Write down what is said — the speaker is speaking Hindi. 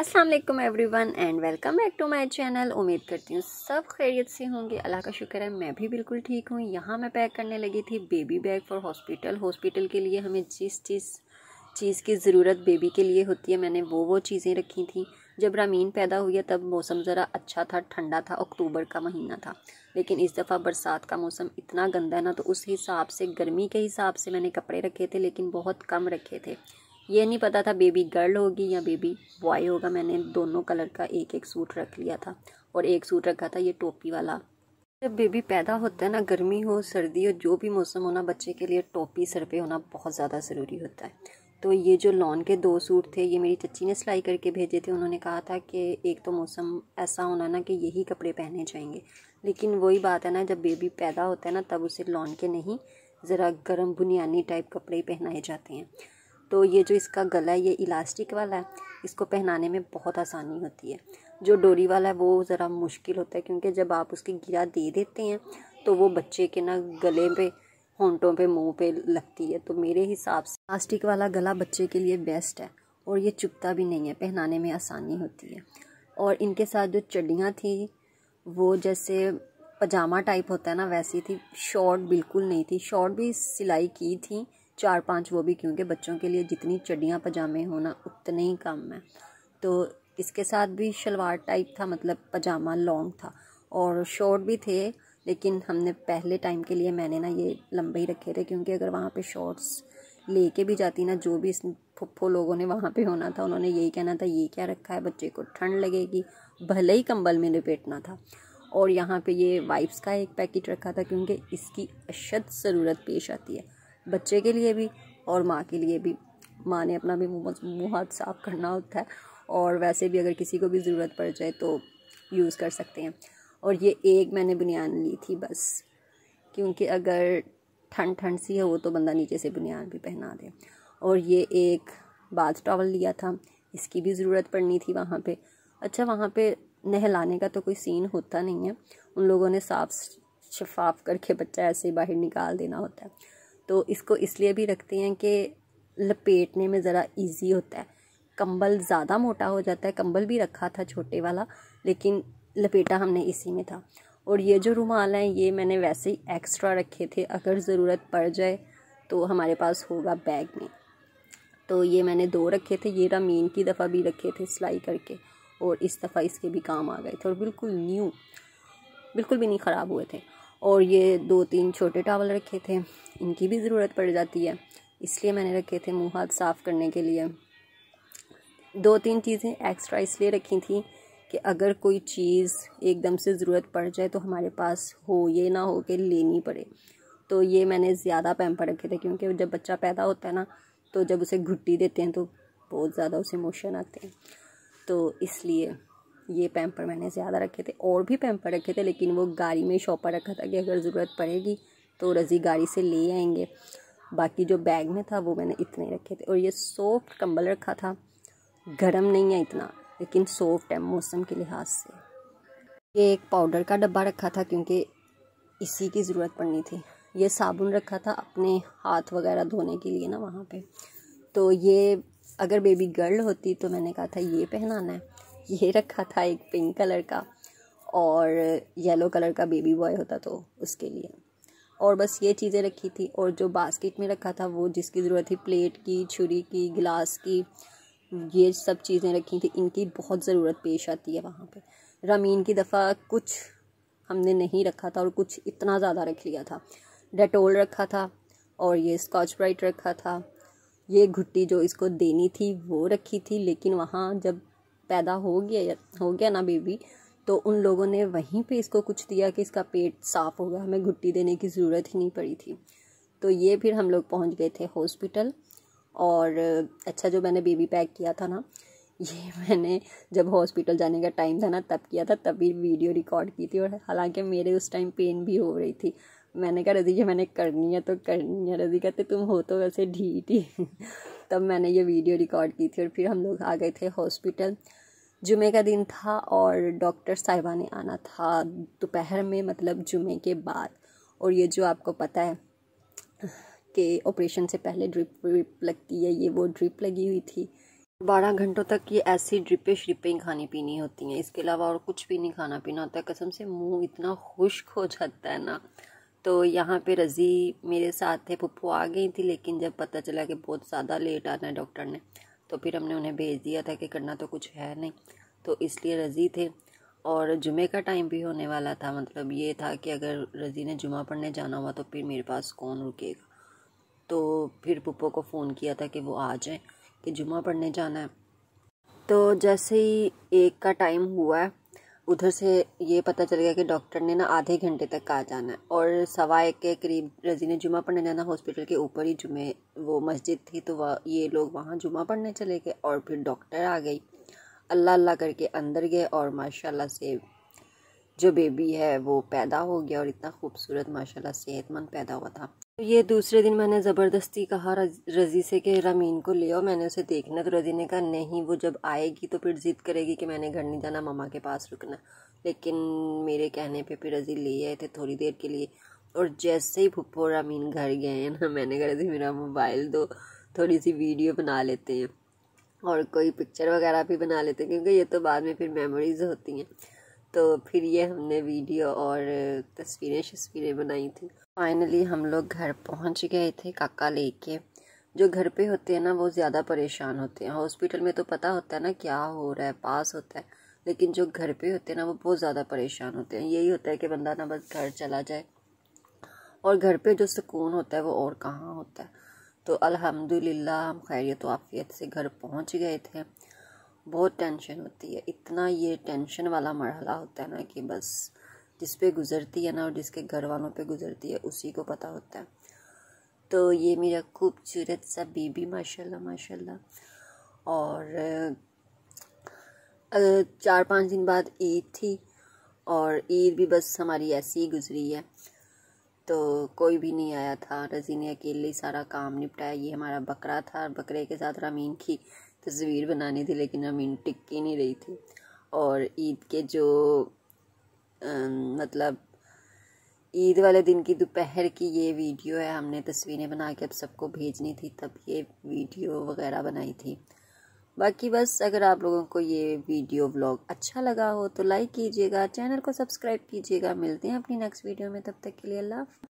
Aslam everyone and welcome back to my channel उम्मीद करती हूँ सब खैरियत से होंगे अल्लाह का शुक्र है मैं भी बिल्कुल ठीक हूँ यहाँ मैं पैक करने लगी थी baby bag for hospital hospital के लिए हमें जिस चीज़ चीज़ की ज़रूरत बेबी के लिए होती है मैंने वो वो चीज़ें रखी थी जब रामीन पैदा हुई है तब मौसम ज़रा अच्छा था ठंडा था अक्टूबर का महीना था लेकिन इस दफ़ा बरसात का मौसम इतना गंदा है ना तो उस हिसाब से गर्मी के हिसाब से मैंने कपड़े रखे थे लेकिन बहुत कम रखे थे ये नहीं पता था बेबी गर्ल होगी या बेबी बॉय होगा मैंने दोनों कलर का एक एक सूट रख लिया था और एक सूट रखा था ये टोपी वाला जब बेबी पैदा होता है ना गर्मी हो सर्दी हो जो भी मौसम होना बच्चे के लिए टोपी सर पे होना बहुत ज़्यादा ज़रूरी होता है तो ये जो लॉन के दो सूट थे ये मेरी चच्ची ने सिलाई करके भेजे थे उन्होंने कहा था कि एक तो मौसम ऐसा होना ना कि यही कपड़े पहने जाएंगे लेकिन वही बात है ना जब बेबी पैदा होता है ना तब उसे लॉन के नहीं ज़रा गर्म बुनियानी टाइप कपड़े पहनाए जाते हैं तो ये जो इसका गला है ये इलास्टिक वाला है इसको पहनाने में बहुत आसानी होती है जो डोरी वाला है वो ज़रा मुश्किल होता है क्योंकि जब आप उसकी गिरा दे देते हैं तो वो बच्चे के ना गले पे होंटों पे मुंह पे लगती है तो मेरे हिसाब से प्लास्टिक वाला गला बच्चे के लिए बेस्ट है और ये चुपता भी नहीं है पहनाने में आसानी होती है और इनके साथ जो चडियाँ थी वो जैसे पजामा टाइप होता है ना वैसी थी शॉर्ट बिल्कुल नहीं थी शॉर्ट भी सिलाई की थी चार पांच वो भी क्योंकि बच्चों के लिए जितनी चडियाँ पजामे होना उतने ही कम है तो इसके साथ भी शलवार टाइप था मतलब पजामा लॉन्ग था और शॉर्ट भी थे लेकिन हमने पहले टाइम के लिए मैंने ना ये लंबे ही रखे थे क्योंकि अगर वहाँ पे शॉर्ट्स लेके भी जाती ना जो भी इस फुफ्फो लोगों ने वहाँ पे होना था उन्होंने यही कहना था ये क्या रखा है बच्चे को ठंड लगेगी भले ही कंबल में लपेटना था और यहाँ पे ये वाइप्स का एक पैकेट रखा था क्योंकि इसकी अशद ज़रूरत पेश आती है बच्चे के लिए भी और माँ के लिए भी माँ ने अपना भी मुँह हाथ साफ करना होता है और वैसे भी अगर किसी को भी ज़रूरत पड़ जाए तो यूज़ कर सकते हैं और ये एक मैंने बुनियान ली थी बस क्योंकि अगर ठंड ठंड सी है वो तो बंदा नीचे से बुनियान भी पहना दे और ये एक बाथ टॉवल लिया था इसकी भी ज़रूरत पड़नी थी वहाँ पे अच्छा वहाँ पे नहलाने का तो कोई सीन होता नहीं है उन लोगों ने साफ शफाफ करके बच्चा ऐसे ही बाहर निकाल देना होता है तो इसको इसलिए भी रखते हैं कि लपेटने में ज़रा इजी होता है कंबल ज़्यादा मोटा हो जाता है कंबल भी रखा था छोटे वाला लेकिन लपेटा हमने इसी में था और ये जो रुमाल हैं ये मैंने वैसे ही एक्स्ट्रा रखे थे अगर ज़रूरत पड़ जाए तो हमारे पास होगा बैग में तो ये मैंने दो रखे थे ये रामीन की दफ़ा भी रखे थे सिलाई करके और इस दफ़ा इसके भी काम आ गए थे और बिल्कुल न्यू बिल्कुल भी नहीं ख़राब हुए थे और ये दो तीन छोटे टावल रखे थे इनकी भी ज़रूरत पड़ जाती है इसलिए मैंने रखे थे मुँह हाथ साफ़ करने के लिए दो तीन चीज़ें एक्स्ट्रा इसलिए रखी थी कि अगर कोई चीज़ एकदम से ज़रूरत पड़ जाए तो हमारे पास हो ये ना हो के लेनी पड़े तो ये मैंने ज़्यादा पैम्पर रखे थे क्योंकि जब बच्चा पैदा होता है ना तो जब उसे घुट्टी देते हैं तो बहुत ज़्यादा उसे मोशन आते हैं तो इसलिए ये पैम्पर मैंने ज़्यादा रखे थे और भी पैम्पर रखे थे लेकिन वो गाड़ी में शॉपर रखा था कि अगर ज़रूरत पड़ेगी तो रज़ी गाड़ी से ले आएंगे बाकी जो बैग में था वो मैंने इतने रखे थे और ये सॉफ्ट कंबल रखा था गर्म नहीं है इतना लेकिन सॉफ्ट है मौसम के लिहाज से ये एक पाउडर का डब्बा रखा था क्योंकि इसी की ज़रूरत पड़नी थी ये साबुन रखा था अपने हाथ वगैरह धोने के लिए ना वहाँ पे तो ये अगर बेबी गर्ल होती तो मैंने कहा था ये पहनाना है ये रखा था एक पिंक कलर का और येलो कलर का बेबी बॉय होता तो उसके लिए और बस ये चीज़ें रखी थी और जो बास्केट में रखा था वो जिसकी ज़रूरत थी प्लेट की छुरी की गिलास की ये सब चीज़ें रखी थी इनकी बहुत ज़रूरत पेश आती है वहाँ पे रामीन की दफ़ा कुछ हमने नहीं रखा था और कुछ इतना ज़्यादा रख लिया था डेटोल रखा था और ये स्कॉच ब्राइट रखा था ये घुट्टी जो इसको देनी थी वो रखी थी लेकिन वहाँ जब पैदा हो गया हो गया ना बेबी तो उन लोगों ने वहीं पे इसको कुछ दिया कि इसका पेट साफ हो गया हमें घुट्टी देने की ज़रूरत ही नहीं पड़ी थी तो ये फिर हम लोग पहुंच गए थे हॉस्पिटल और अच्छा जो मैंने बेबी पैक किया था ना ये मैंने जब हॉस्पिटल जाने का टाइम था ना तब किया था तभी वीडियो रिकॉर्ड की थी और हालांकि मेरे उस टाइम पेन भी हो रही थी मैंने कहा रजी मैंने करनी है तो करनी है रजी कहते तुम हो तो वैसे ढीठ ही तब मैंने ये वीडियो रिकॉर्ड की थी और फिर हम लोग आ गए थे हॉस्पिटल जुमे का दिन था और डॉक्टर साहिबा ने आना था दोपहर में मतलब जुमे के बाद और ये जो आपको पता है कि ऑपरेशन से पहले ड्रिप व्रिप लगती है ये वो ड्रिप लगी हुई थी बारह घंटों तक ये ऐसी ड्रिपें श्रिपें खानी पीनी होती हैं इसके अलावा और कुछ भी नहीं खाना पीना होता है कसम से मुंह इतना खुश्क हो जाता है ना तो यहाँ पे रज़ी मेरे साथ थे पप्पू आ गई थी लेकिन जब पता चला कि बहुत ज़्यादा लेट आना है डॉक्टर ने तो फिर हमने उन्हें भेज दिया था कि करना तो कुछ है नहीं तो इसलिए रज़ी थे और जुमे का टाइम भी होने वाला था मतलब ये था कि अगर रज़ी ने जुमा पढ़ने जाना हुआ तो फिर मेरे पास कौन रुकेगा तो फिर पप्पो को फ़ोन किया था कि वो आ जाए कि जुमा पढ़ने जाना है तो जैसे ही एक का टाइम हुआ है उधर से ये पता चल गया कि डॉक्टर ने ना आधे घंटे तक कहा जाना है और सवा एक के करीब रजी ने जुमा पढ़ने जाना हॉस्पिटल के ऊपर ही जुमे वो मस्जिद थी तो वह ये लोग वहाँ जुमा पढ़ने चले गए और फिर डॉक्टर आ गई अल्लाह अल्लाह करके अंदर गए और माशाल्लाह से जो बेबी है वो पैदा हो गया और इतना खूबसूरत माशाल्लाह सेहतमंद पैदा हुआ था ये दूसरे दिन मैंने ज़बरदस्ती कहा रज़ी से कि रमीन को ले आओ मैंने उसे देखना तो रज़ी ने कहा नहीं वो जब आएगी तो फिर ज़िद करेगी कि मैंने घर नहीं जाना मामा के पास रुकना लेकिन मेरे कहने पे फिर रज़ी ले आए थे थोड़ी देर के लिए और जैसे ही फुप्पो और घर गए हैं ना मैंने कहा रजी मेरा मोबाइल दो थोड़ी सी वीडियो बना लेते हैं और कोई पिक्चर वगैरह भी बना लेते हैं क्योंकि ये तो बाद में फिर मेमोरीज़ होती हैं तो फिर ये हमने वीडियो और तस्वीरें शस्वीरें बनाई थी फाइनली हम लोग घर पहुंच गए थे काका लेके जो घर पे होते हैं ना वो ज़्यादा परेशान होते हैं हॉस्पिटल में तो पता होता है ना क्या हो रहा है पास होता है लेकिन जो घर पे होते हैं ना वो बहुत ज़्यादा परेशान होते हैं यही होता है कि बंदा ना बस घर चला जाए और घर पे जो सुकून होता है वो और कहाँ होता है तो अल्हम्दुलिल्लाह हम खैरियत वाफ़ियत से घर पहुँच गए थे बहुत टेंशन होती है इतना ये टेंशन वाला मरहला होता है ना कि बस जिस पे गुज़रती है ना और जिसके घर वालों पे गुज़रती है उसी को पता होता है तो ये मेरा खूबसूरत सा बीबी माशाल्लाह माशाल्लाह और चार पाँच दिन बाद ईद थी और ईद भी बस हमारी ऐसी ही गुजरी है तो कोई भी नहीं आया था रज़ी ने अकेले सारा काम निपटाया ये हमारा बकरा था और बकरे के साथ रामीन की तस्वीर बनानी थी लेकिन रामीन टिक ही नहीं रही थी और ईद के जो मतलब ईद वाले दिन की दोपहर की ये वीडियो है हमने तस्वीरें बना के अब सबको भेजनी थी तब ये वीडियो वगैरह बनाई थी बाकी बस अगर आप लोगों को ये वीडियो व्लॉग अच्छा लगा हो तो लाइक कीजिएगा चैनल को सब्सक्राइब कीजिएगा मिलते हैं अपनी नेक्स्ट वीडियो में तब तक के लिए अल्लाह